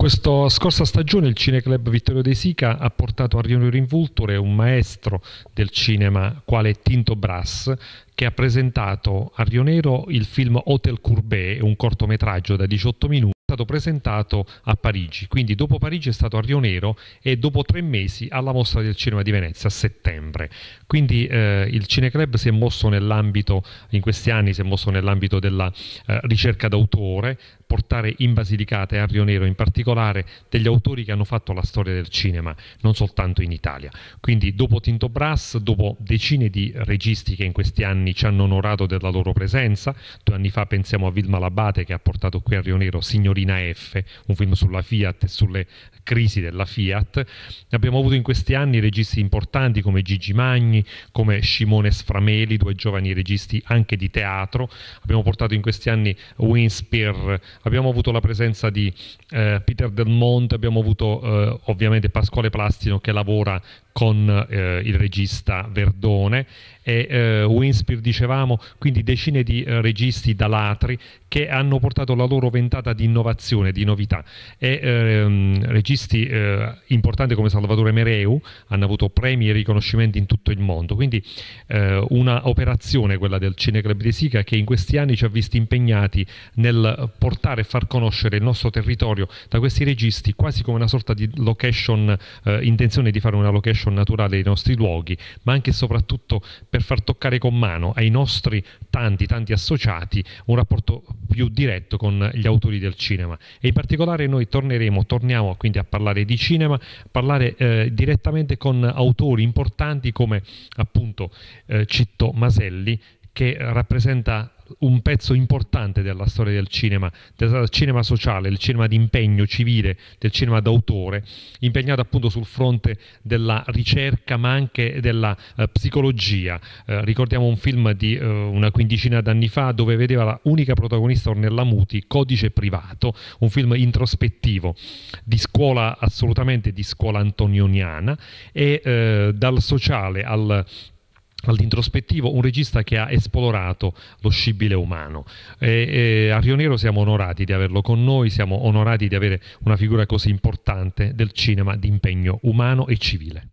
Questa scorsa stagione il Cineclub Vittorio De Sica ha portato a riunire in Vulture un maestro del cinema quale Tinto Brass che ha presentato a Rionero il film Hotel Courbet, un cortometraggio da 18 minuti è stato presentato a Parigi, quindi dopo Parigi è stato a Rio Nero e dopo tre mesi alla mostra del cinema di Venezia a settembre. Quindi eh, il Cineclub si è mosso nell'ambito, in questi anni si è mosso nell'ambito della eh, ricerca d'autore, portare in Basilicata e a Rio Nero in particolare degli autori che hanno fatto la storia del cinema, non soltanto in Italia. Quindi dopo Tinto Brass, dopo decine di registi che in questi anni ci hanno onorato della loro presenza, due anni fa pensiamo a Vilma Labate che ha portato qui a Rio Nero Signorina F, un film sulla Fiat e sulle crisi della Fiat, abbiamo avuto in questi anni registi importanti come Gigi Magni, come Simone Sframeli, due giovani registi anche di teatro, abbiamo portato in questi anni Winspear abbiamo avuto la presenza di eh, Peter Del Monte, abbiamo avuto eh, ovviamente Pasquale Plastino che lavora con eh, il regista Verdone e eh, Winspir dicevamo, quindi decine di eh, registi dall'Atri che hanno portato la loro ventata di innovazione, di novità e ehm, registi eh, importanti come Salvatore Mereu hanno avuto premi e riconoscimenti in tutto il mondo, quindi eh, una operazione quella del Cineclub di Sica che in questi anni ci ha visti impegnati nel portare raccontare e far conoscere il nostro territorio da questi registi quasi come una sorta di location, eh, intenzione di fare una location naturale dei nostri luoghi, ma anche e soprattutto per far toccare con mano ai nostri tanti, tanti associati un rapporto più diretto con gli autori del cinema. E in particolare noi torneremo, torniamo quindi a parlare di cinema, parlare eh, direttamente con autori importanti come appunto eh, Citto Maselli che rappresenta un pezzo importante della storia del cinema, del cinema sociale, del cinema di impegno civile, del cinema d'autore, impegnato appunto sul fronte della ricerca ma anche della eh, psicologia. Eh, ricordiamo un film di eh, una quindicina d'anni fa dove vedeva la unica protagonista Ornella Muti, Codice Privato, un film introspettivo di scuola assolutamente di scuola antonioniana e eh, dal sociale al all'introspettivo un regista che ha esplorato lo scibile umano. E, e a Rio Nero siamo onorati di averlo con noi, siamo onorati di avere una figura così importante del cinema di impegno umano e civile.